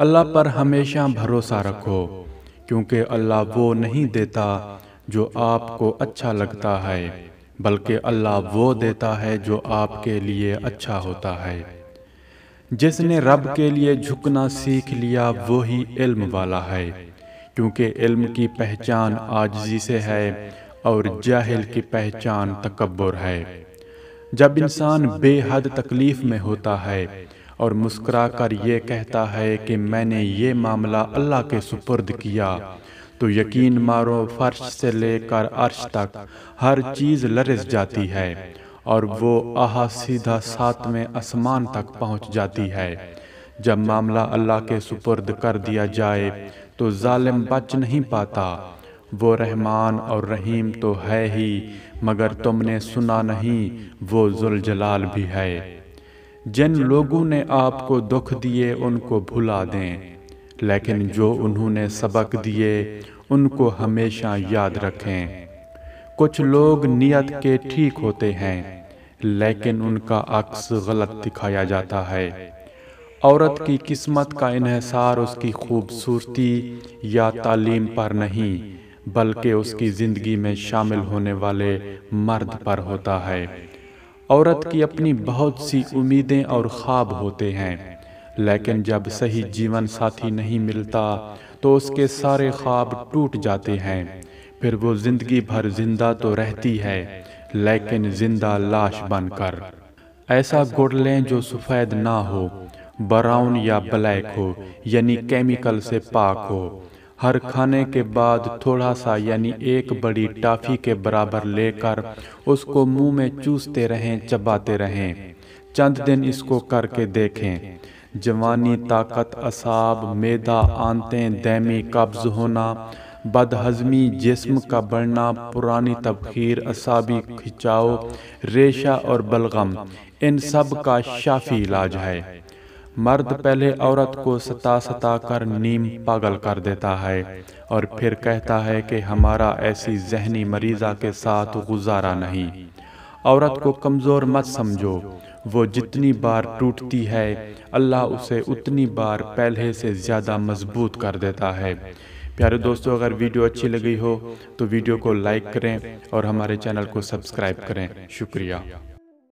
अल्लाह पर हमेशा भरोसा रखो क्योंकि अल्लाह वो नहीं देता जो आपको अच्छा लगता है बल्कि अल्लाह वो देता है जो आपके लिए अच्छा होता है जिसने रब के लिए झुकना सीख लिया वो ही इल्म वाला है क्योंकि इल्म की पहचान आजजी से है और जाहिल की पहचान तकबर है जब इंसान बेहद तकलीफ़ में होता है और कर ये कहता है कि मैंने ये मामला अल्लाह के सुपुर्द किया तो यकीन मारो फर्श से लेकर अर्श तक हर चीज़ लरस जाती है और वो आहा सीधा सातवें आसमान तक पहुंच जाती है जब मामला अल्लाह के सुपुर्द कर दिया जाए तो जालिम बच नहीं पाता वो रहमान और रहीम तो है ही मगर तुमने सुना नहीं वो जुलजलाल भी है जिन लोगों ने आपको दुख दिए उनको भुला दें लेकिन जो उन्होंने सबक दिए उनको हमेशा याद रखें कुछ लोग नियत के ठीक होते हैं लेकिन उनका अक्स गलत दिखाया जाता है औरत की किस्मत का इन्हसार उसकी खूबसूरती या तालीम पर नहीं बल्कि उसकी ज़िंदगी में शामिल होने वाले मर्द पर होता है औरत की अपनी बहुत सी उम्मीदें और ख्वाब होते हैं लेकिन जब सही जीवन साथी नहीं मिलता तो उसके सारे ख्वाब टूट जाते हैं फिर वो ज़िंदगी भर जिंदा तो रहती है लेकिन जिंदा लाश बनकर ऐसा गुड़ लें जो सफ़ेद ना हो ब्राउन या ब्लैक हो यानी केमिकल से पाक हो हर खाने के बाद थोड़ा सा यानी एक बड़ी टाफी के बराबर लेकर उसको मुंह में चूसते रहें चबाते रहें चंद दिन इसको करके देखें जवानी ताकत असाब मैदा आंतें दैमी कब्ज़ होना बदहजमी जिस्म का बढ़ना पुरानी तबखीर असाबी खिंचाओ रेशा और बलगम इन सब का शाफी इलाज है मर्द पहले औरत को सता सता कर नीम पागल कर देता है और फिर कहता है कि हमारा ऐसी जहनी मरीज़ा के साथ गुजारा नहीं औरत को कमज़ोर मत समझो वो जितनी बार टूटती है अल्लाह उसे उतनी बार पहले से ज़्यादा मजबूत कर देता है प्यारे दोस्तों अगर वीडियो अच्छी लगी हो तो वीडियो को लाइक करें और हमारे चैनल को सब्सक्राइब करें शुक्रिया